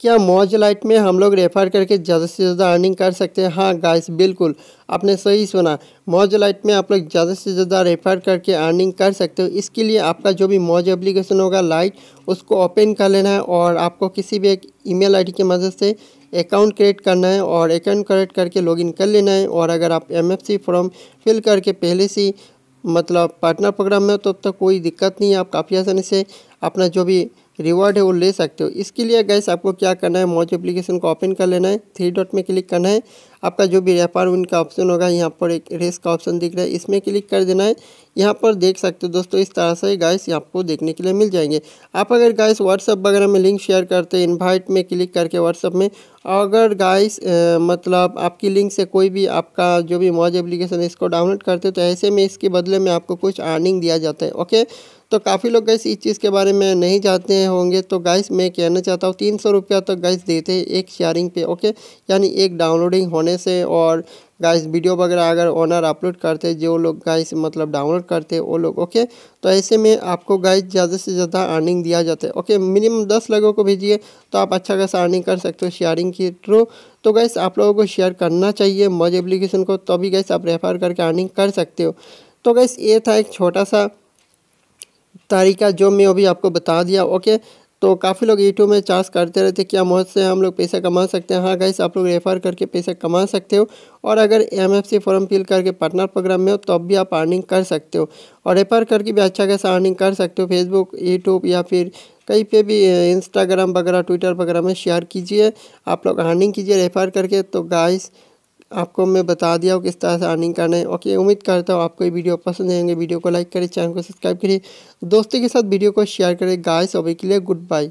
क्या मौज लाइट में हम लोग रेफर करके ज़्यादा से ज़्यादा अर्निंग कर सकते हैं हाँ गाइस बिल्कुल आपने सही सुना मौज लाइट में आप लोग ज़्यादा से ज़्यादा रेफर करके अर्निंग कर सकते हो इसके लिए आपका जो भी मौज एप्लीकेशन होगा लाइट उसको ओपन कर लेना है और आपको किसी भी एक ईमेल आईडी की मदद से अकाउंट क्रिएट करना है और अकाउंट क्रिएट करके लॉगिन कर लेना है और अगर आप एम फॉर्म फिल करके पहले से मतलब पार्टनर प्रोग्राम में तब तो तक तो कोई दिक्कत नहीं है आप काफ़ी आसानी से अपना जो भी रिवॉर्ड है वो ले सकते हो इसके लिए गैस आपको क्या करना है मौज एप्लीकेशन को ओपन कर लेना है थ्री डॉट में क्लिक करना है आपका जो भी रेपार विन का ऑप्शन होगा यहाँ पर एक रेस का ऑप्शन दिख रहा है इसमें क्लिक कर देना है यहाँ पर देख सकते हो दोस्तों इस तरह से गाइस आपको देखने के लिए मिल जाएंगे आप अगर गाइस व्हाट्सअप वगैरह में लिंक शेयर करते हैं इन्वाइट में क्लिक करके व्हाट्सअप में अगर गाइस मतलब आपकी लिंक से कोई भी आपका जो भी मौज एप्लीकेशन है इसको डाउनलोड करते हो तो ऐसे में इसके बदले में आपको कुछ अर्निंग दिया जाता है ओके तो काफ़ी लोग गैस इस चीज़ के बारे में नहीं जानते होंगे तो गैस मैं कहना चाहता हूँ तीन सौ रुपया तो गैस देते हैं एक शेयरिंग पे ओके यानी एक डाउनलोडिंग होने से और गाइस वीडियो वगैरह अगर ओनर अपलोड करते जो लोग गाइस मतलब डाउनलोड करते वो लोग ओके तो ऐसे में आपको गाइस ज़्यादा से ज़्यादा अर्निंग दिया जाता है ओके मिनिमम दस लोगों को भेजिए तो आप अच्छा खासा अर्निंग कर सकते हो शेयरिंग के थ्रू तो गैस आप लोगों को शेयर करना चाहिए मौज एप्लीकेशन को तभी तो गैस आप रेफर करके अर्निंग कर सकते हो तो गैस ये था एक छोटा सा तरीका जो मैं अभी आपको बता दिया ओके तो काफ़ी लोग यूट्यूब में चार्ज करते रहते क्या मौत से हम लोग पैसा कमा सकते हैं हाँ गाइस आप लोग रेफ़र करके पैसा कमा सकते हो और अगर M F C form fill करके पार्टनर प्रोग्राम में हो तब तो भी आप अर्निंग कर सकते हो और रेफ़र करके भी अच्छा खासा अर्निंग कर सकते हो फेसबुक यूट्यूब या फिर कहीं पे भी इंस्टाग्राम वगैरह ट्विटर वगैरह में शेयर कीजिए आप लोग अर्निंग कीजिए रेफ़र करके तो गाइस आपको मैं बता दिया हूँ किस तरह से अर्निंग करना है ओके उम्मीद करता हूँ आपको ये वीडियो पसंद आएंगे वीडियो को लाइक करें चैनल को सब्सक्राइब करिए दोस्तों के साथ वीडियो को शेयर करें गाय सभी के लिए गुड बाय